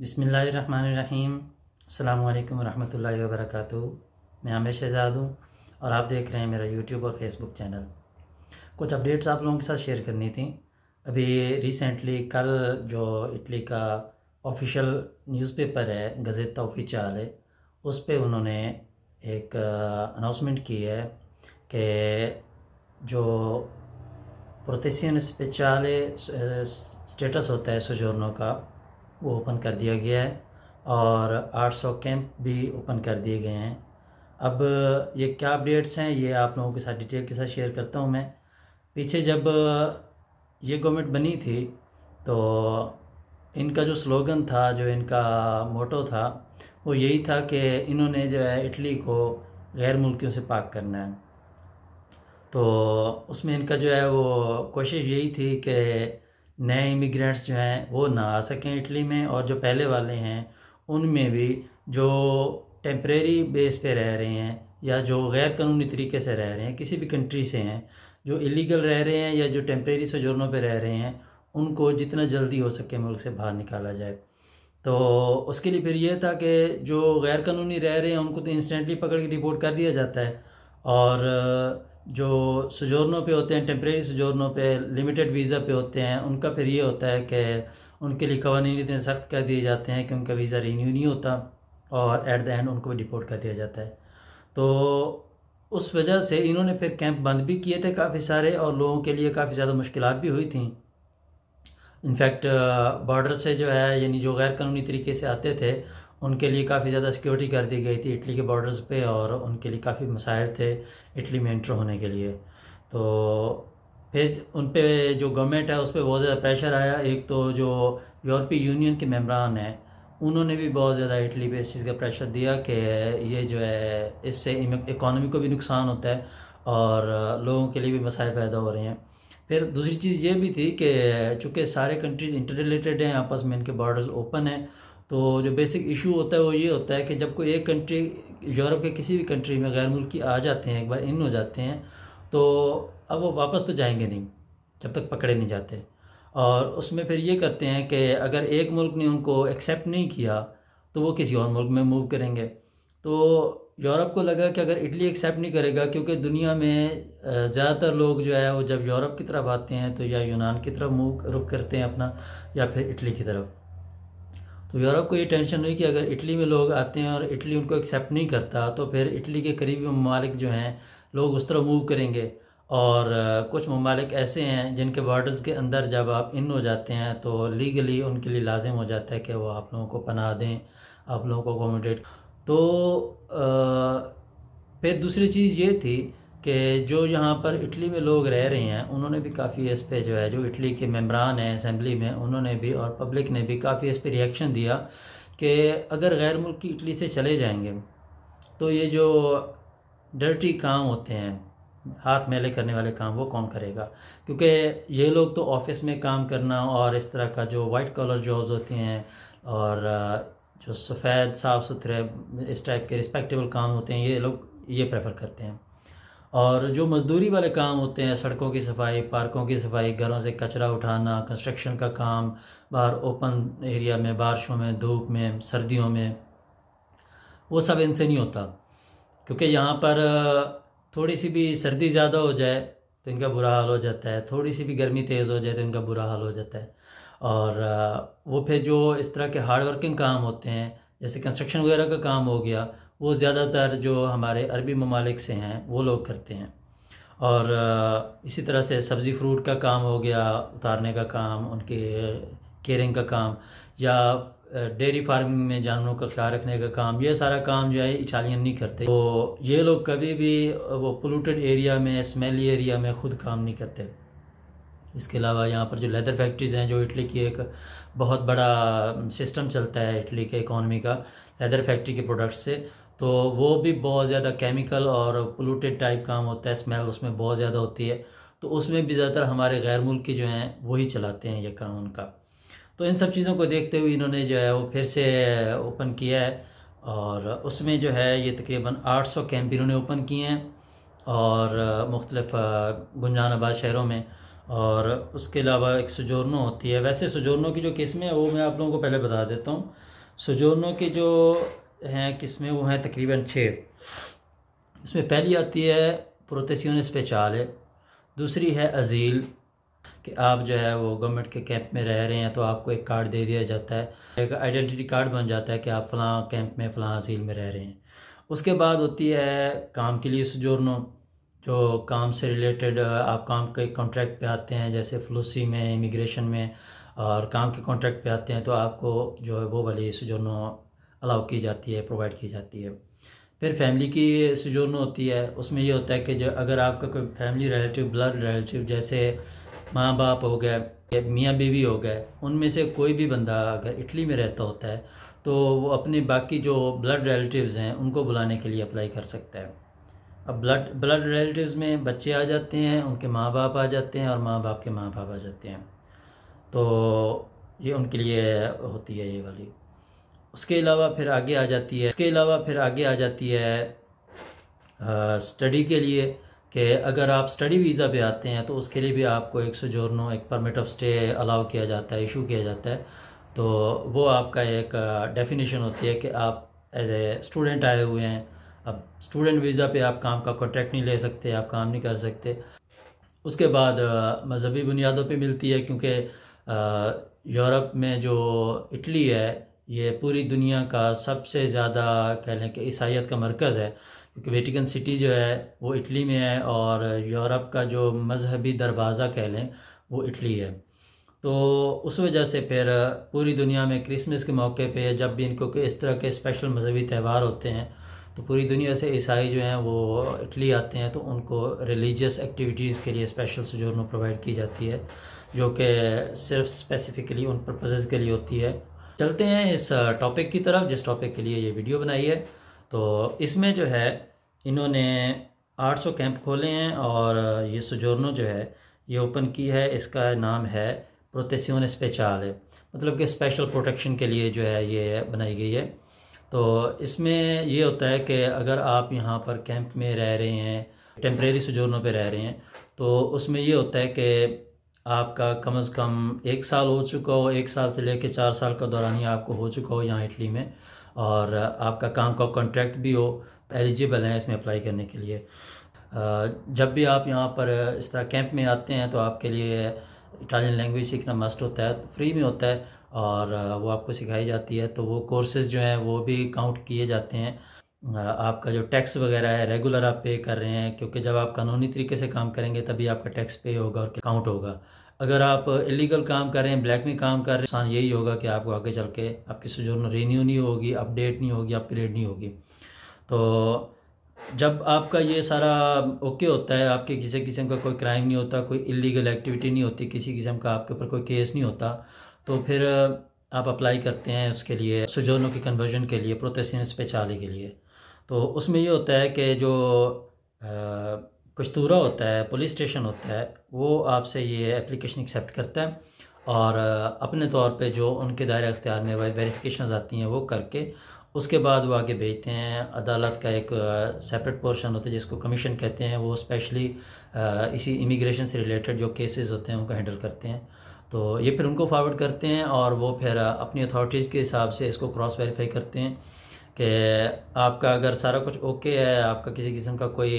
बिसमीम् अल्लाम वरहमल वर्क मैं आमिर शहजाद हूँ और आप देख रहे हैं मेरा यूट्यूब और फेसबुक चैनल कुछ अपडेट्स आप लोगों के साथ शेयर करनी थी अभी रिसेंटली कल जो इटली का ऑफिशियल न्यूज़पेपर है गज़ेता ऑफिशियल है उस पर उन्होंने एक अनाउंसमेंट की है कि जो प्रोतेसियन स्पेचाले स्टेटस होता है सुजोरनों का वो ओपन कर दिया गया है और 800 कैंप भी ओपन कर दिए गए हैं अब ये क्या अपडेट्स हैं ये आप लोगों के साथ डिटेल के साथ शेयर करता हूँ मैं पीछे जब ये गवर्नमेंट बनी थी तो इनका जो स्लोगन था जो इनका मोटो था वो यही था कि इन्होंने जो है इटली को गैर मुल्कियों से पाक करना है तो उसमें इनका जो है वो कोशिश यही थी कि नए इमिग्रेंट्स जो हैं वो ना आ सकें इटली में और जो पहले वाले हैं उनमें भी जो टेम्प्रेरी बेस पे रह रहे हैं या जो गैर कानूनी तरीके से रह रहे हैं किसी भी कंट्री से हैं जो इलीगल रह रहे हैं या जो टेम्प्रेरी सजोरनों पे रह रहे हैं उनको जितना जल्दी हो सके मुल्क से बाहर निकाला जाए तो उसके लिए फिर ये था कि जो गैर कानूनी रह रहे हैं उनको तो इंस्टेंटली पकड़ के रिपोर्ट कर दिया जाता है और जो सजोरनों पे होते हैं टेम्प्रेरी सजोरनों पे लिमिटेड वीज़ा पे होते हैं उनका फिर ये होता है कि उनके लिए कवानी इतने सख्त कर दिए जाते हैं कि उनका वीज़ा रीन्यू नहीं होता और एट द एंड उनको भी डिपोर्ट कर दिया जाता है तो उस वजह से इन्होंने फिर कैंप बंद भी किए थे काफ़ी सारे और लोगों के लिए काफ़ी ज़्यादा मुश्किल भी हुई थी इनफैक्ट बॉर्डर से जो है यानी जो गैर कानूनी तरीके से आते थे उनके लिए काफ़ी ज़्यादा सिक्योरिटी कर दी गई थी इटली के बॉर्डर्स पे और उनके लिए काफ़ी मसाइल थे इटली में इंटर होने के लिए तो फिर उन पर जो गवर्नमेंट है उस पर बहुत ज़्यादा प्रेशर आया एक तो जो यूरोपीय यूनियन के मेम्बरान हैं उन्होंने भी बहुत ज़्यादा इटली पे इस चीज़ का प्रेशर दिया कि ये जो है इससे इकोनॉमी को भी नुकसान होता है और लोगों के लिए भी मसाइल पैदा हो रहे हैं फिर दूसरी चीज़ ये भी थी कि चूँकि सारे कंट्रीज़ इंटर रिलेटेड हैं आपस में इनके बॉर्डर्स ओपन हैं तो जो बेसिक इशू होता है वो ये होता है कि जब कोई एक कंट्री यूरोप के किसी भी कंट्री में गैर मुल्की आ जाते हैं एक बार इन हो जाते हैं तो अब वो वापस तो जाएंगे नहीं जब तक पकड़े नहीं जाते और उसमें फिर ये करते हैं कि अगर एक मुल्क ने उनको एक्सेप्ट नहीं किया तो वो किसी और मुल्क में मूव करेंगे तो यूरोप को लगा कि अगर इटली एक्सेप्ट नहीं करेगा क्योंकि दुनिया में ज़्यादातर लोग जो है वो जब यूरोप की तरफ आते हैं तो या यूनान की तरफ मूव रुख करते हैं अपना या फिर इटली की तरफ तो यूरोप को ये टेंशन हुई कि अगर इटली में लोग आते हैं और इटली उनको एक्सेप्ट नहीं करता तो फिर इटली के करीबी ममालिक जो हैं लोग उस तरह मूव करेंगे और कुछ ममालिक ऐसे हैं जिनके बॉर्डर्स के अंदर जब आप इन हो जाते हैं तो लीगली उनके लिए लाजिम हो जाता है कि वो आप लोगों को पना दें आप लोगों को अकोमोडेट तो आ, फिर दूसरी चीज़ ये थी कि जो यहाँ पर इटली में लोग रह रहे हैं उन्होंने भी काफ़ी इस पर जो है जो इटली के मम्बरान हैं असम्बली में उन्होंने भी और पब्लिक ने भी काफ़ी इस पर रिएक्शन दिया कि अगर गैर मुल्की इटली से चले जाएंगे तो ये जो डर्टी काम होते हैं हाथ मेले करने वाले काम वो कौन करेगा क्योंकि ये लोग तो ऑफिस में काम करना और इस तरह का जो वाइट कलर जॉब्स होती हैं और जो सफ़ेद साफ़ सुथरे इस टाइप के रिस्पेक्टेबल काम होते हैं ये लोग ये प्रेफर करते हैं और जो मज़दूरी वाले काम होते हैं सड़कों की सफाई पार्कों की सफाई घरों से कचरा उठाना कंस्ट्रक्शन का काम बाहर ओपन एरिया में बारिशों में धूप में सर्दियों में वो सब इनसे नहीं होता क्योंकि यहाँ पर थोड़ी सी भी सर्दी ज़्यादा हो जाए तो इनका बुरा हाल हो जाता है थोड़ी सी भी गर्मी तेज़ हो जाए तो इनका बुरा हाल हो जाता है और वो फिर जो इस तरह के हार्ड वर्किंग काम होते हैं जैसे कंस्ट्रक्शन वगैरह का काम हो गया वो ज़्यादातर जो हमारे अरबी ममालिक से हैं वो लोग करते हैं और इसी तरह से सब्ज़ी फ्रूट का काम हो गया उतारने का काम उनके केयरिंग का काम या डेयरी फार्मिंग में जानवरों का ख्याल रखने का काम ये सारा काम जो है इटालियन नहीं करते तो ये लोग कभी भी वो पोलूटेड एरिया में स्मेली एरिया में ख़ुद काम नहीं करते इसके अलावा यहाँ पर जो लेदर फैक्ट्रीज़ हैं जो इटली की एक बहुत बड़ा सिस्टम चलता है इटली के इकॉनमी का लेदर फैक्ट्री के प्रोडक्ट से तो वो भी बहुत ज़्यादा केमिकल और पोलूटेड टाइप काम होता है स्मेल उसमें बहुत ज़्यादा होती है तो उसमें भी ज़्यादातर हमारे गैर मुल्की जो हैं वही चलाते हैं ये काम उनका तो इन सब चीज़ों को देखते हुए इन्होंने जो है वो फिर से ओपन किया है और उसमें जो है ये तकरीबन 800 कैंप इन्होंने ओपन किए हैं और मुख्तलफ़ गुंजान आबाद शहरों में और उसके अलावा एक सजोरनो होती है वैसे सजोरनों की जो किस्में हैं वो मैं आप लोगों को पहले बता देता हूँ सजोरनों की जो हैं किसमें वो हैं तकरीबन छः इसमें पहली आती है प्रोतेसियोन स्पेचाल दूसरी है अजील कि आप जो है वो गवर्नमेंट के कैंप में रह रहे हैं तो आपको एक कार्ड दे दिया जाता है एक आइडेंटिटी कार्ड बन जाता है कि आप फलां कैंप में फलां अजील में रह रहे हैं उसके बाद होती है काम के लिए सुजोरनों जो काम से रिलेटेड आप काम के कॉन्ट्रैक्ट पे आते हैं जैसे फलूसी में इमिग्रेशन में और काम के कॉन्ट्रैक्ट पे आते हैं तो आपको जो है वो वाली सुजोरनों अलाउ की जाती है प्रोवाइड की जाती है फिर फैमिली की सिजोन होती है उसमें ये होता है कि जो अगर आपका कोई फैमिली रिलेटिव ब्लड रिलेटिव जैसे माँ बाप हो गए मियाँ बीवी हो गए उनमें से कोई भी बंदा अगर इटली में रहता होता है तो वो अपने बाकी जो ब्लड रिलेटिव्स हैं उनको बुलाने के लिए अप्लाई कर सकता है अब ब्लड ब्लड रिलेटिव्स में बच्चे आ जाते हैं उनके माँ बाप आ जाते हैं और माँ बाप के माँ बाप आ जाते हैं तो ये उनके लिए होती है ये वाली उसके अलावा फिर आगे आ जाती है उसके अलावा फिर आगे आ जाती है स्टडी के लिए कि अगर आप स्टडी वीज़ा पे आते हैं तो उसके लिए भी आपको एक सौ जोरनों एक परमिट ऑफ स्टे अलाउ किया जाता है इशू किया जाता है तो वो आपका एक डेफिनेशन होती है कि आप एज ए स्टूडेंट आए हुए हैं अब स्टूडेंट वीज़ा पे आप काम का कॉन्ट्रैक्ट नहीं ले सकते आप काम नहीं कर सकते उसके बाद मजहबी बुनियादों पर मिलती है क्योंकि यूरोप में जो इटली है ये पूरी दुनिया का सबसे ज़्यादा कह लें कि ईसाइत का मरकज़ है क्योंकि वेटिकन सिटी जो है वो इटली में है और यूरोप का जो मजहबी दरवाज़ा कह लें वो इटली है तो उस वजह से फिर पूरी दुनिया में क्रिसमस के मौके पे जब भी इनको इस तरह के स्पेशल मजहबी त्यौहार होते हैं तो पूरी दुनिया से ईसाई जो हैं वो इटली आते हैं तो उनको रिलीजियस एक्टिविटीज़ के लिए स्पेशल सुजोरनों प्रोवाइड की जाती है जो कि सिर्फ स्पेसिफ़िकली उन पर्पजेज़ के लिए होती है चलते हैं इस टॉपिक की तरफ जिस टॉपिक के लिए ये वीडियो बनाई है तो इसमें जो है इन्होंने 800 कैंप खोले हैं और ये सुजोर्नो जो है ये ओपन की है इसका नाम है प्रोतेसियोन स्पेचाल मतलब कि स्पेशल प्रोटेक्शन के लिए जो है ये बनाई गई है तो इसमें ये होता है कि अगर आप यहाँ पर कैंप में रह रहे हैं टेम्प्रेरी सुजोर्नों पे रह रहे हैं तो उसमें ये होता है कि आपका कम से कम एक साल हो चुका हो एक साल से लेकर चार साल का दौरान ही आपको हो चुका हो यहाँ इटली में और आपका काम का कॉन्ट्रैक्ट भी हो एलिजिबल है इसमें अप्लाई करने के लिए जब भी आप यहाँ पर इस तरह कैंप में आते हैं तो आपके लिए इटालियन लैंग्वेज सीखना मस्ट होता है फ्री में होता है और वो आपको सिखाई जाती है तो वो कोर्सेज जो हैं वो भी काउंट किए जाते हैं आपका जो टैक्स वगैरह है रेगुलर आप पे कर रहे हैं क्योंकि जब आप कानूनी तरीके से काम करेंगे तभी आपका टैक्स पे होगा और काउंट होगा अगर आप इलीगल काम कर रहे हैं ब्लैक में काम कर रहे हैं नुकसान यही होगा कि आपको आगे चल के आपकी सुजुर्न रीन्यू नहीं होगी अपडेट नहीं होगी अपग्रेड नहीं होगी तो जब आपका ये सारा ओके होता है आपके किसी किस्म का कोई क्राइम नहीं होता कोई इलीगल एक्टिविटी नहीं होती किसी किस्म का आपके ऊपर कोई केस नहीं होता तो फिर आप अप्लाई करते हैं उसके लिए सुजोनों के कन्वर्जन के लिए प्रोटेसेंस पे के लिए तो उसमें ये होता है कि जो कस्तूरा होता है पुलिस स्टेशन होता है वो आपसे ये एप्लीकेशन एक्सेप्ट करता है और अपने तौर पे जो उनके दायरे अख्तियार में वेरिफिकेशन आती हैं वो करके उसके बाद वो आगे भेजते हैं अदालत का एक सेपरेट पोर्शन होता है जिसको कमीशन कहते हैं वो स्पेशली इसी इमिग्रेशन से रिलेटेड जो केसेस होते हैं उनको हैंडल करते हैं तो ये फिर उनको फॉरवर्ड करते हैं और वो फिर अपनी अथॉरिटीज़ के हिसाब से इसको क्रॉस वेरीफाई करते हैं कि आपका अगर सारा कुछ ओके है आपका किसी किस्म का कोई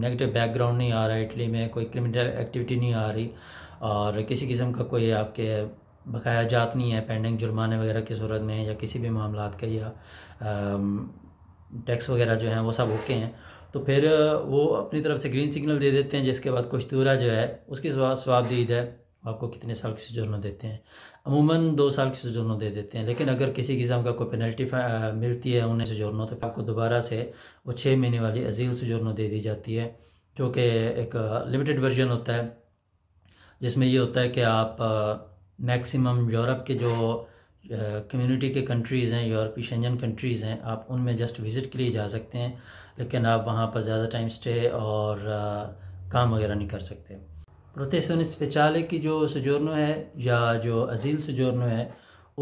नेगेटिव बैकग्राउंड नहीं आ रहा है इटली में कोई क्रिमिनल एक्टिविटी नहीं आ रही और किसी किस्म का कोई आपके बकाया जात नहीं है पेंडिंग जुर्माने वगैरह की सूरत में या किसी भी मामला के या टैक्स वगैरह जो हैं वो सब ओके हैं तो फिर वो अपनी तरफ से ग्रीन सिग्नल दे देते हैं जिसके बाद कुछ दूरा जो है उसकी स्वाब दीद है आपको कितने साल की सजोरनों देते हैं अमूमन दो साल की सजोरनों दे देते हैं लेकिन अगर किसी किस्म का कोई पेनल्टी मिलती है उन्हें सजोरनों तो आपको दोबारा से वो छः महीने वाली अजील सजोरनों दे दी जाती है जो कि एक लिमिटेड वर्जन होता है जिसमें ये होता है कि आप मैक्सिमम यूरोप के जो कम्युनिटी के कंट्रीज़ हैं यूरोपी शेंजन कंट्रीज़ हैं आप उनमें जस्ट विज़िट के लिए जा सकते हैं लेकिन आप वहाँ पर ज़्यादा टाइम स्टे और आ, काम वगैरह नहीं कर सकते प्रोतेसन स्पेचाले की जो सजोरनो है या जो अजील सजोरनो है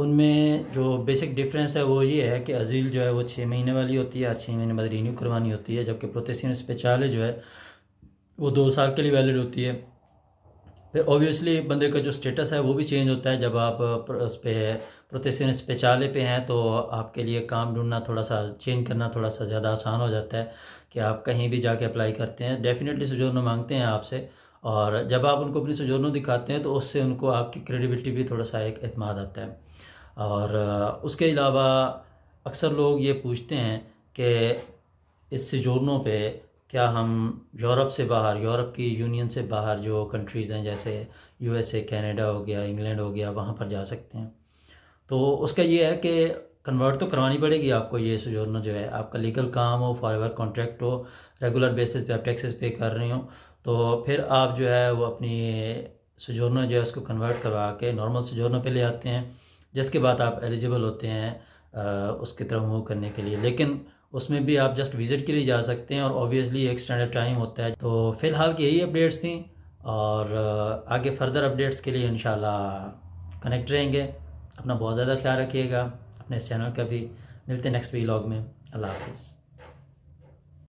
उनमें जो बेसिक डिफरेंस है वो ये है कि अजील जो है वो छः महीने वाली होती है छः महीने बाद रीन्यू करवानी होती है जबकि प्रोतेसन स्पेचाले जो है वो दो साल के लिए वैलिड होती है फिर ऑब्वियसली बंदे का जो स्टेटस है वो भी चेंज होता है जब आप उस पर प्रोतेसन स्पेचाले पे हैं तो आपके लिए काम ढूंढना थोड़ा सा चेंज करना थोड़ा सा ज़्यादा आसान हो जाता है कि आप कहीं भी जाके अप्लाई करते हैं डेफिनेटली सुझाव मांगते हैं आपसे और जब आप उनको अपनी सजोनों दिखाते हैं तो उससे उनको आपकी क्रेडिबिलिटी भी थोड़ा सा एक अतमाद आता है और उसके अलावा अक्सर लोग ये पूछते हैं कि इस सिजोरनों पे क्या हम यूरोप से बाहर यूरोप की यूनियन से बाहर जो कंट्रीज़ हैं जैसे यूएसए कनाडा हो गया इंग्लैंड हो गया वहाँ पर जा सकते हैं तो उसका ये है कि कन्वर्ट तो करवानी पड़ेगी आपको ये सजोरना जो है आपका लीगल काम हो फॉर एवर कॉन्ट्रैक्ट हो रेगुलर बेसिस पे आप टैक्सेस पे कर रहे हो तो फिर आप जो है वो अपनी सजोरना जो है उसको कन्वर्ट करवा के नॉर्मल सजोरना पे ले आते हैं जिसके बाद आप एलिजिबल होते हैं उसकी तरफ मूव करने के लिए लेकिन उसमें भी आप जस्ट विज़िट के लिए जा सकते हैं और ऑब्वियसली एक स्टैंडर्ड टाइम होता है तो फ़िलहाल की यही अपडेट्स थी और आगे फर्दर अपडेट्स के लिए इन कनेक्ट रहेंगे अपना बहुत ज़्यादा ख्याल रखिएगा अपने इस चैनल का भी मिलते हैं नेक्स्ट वीलॉग में अल्लाह हाफिज़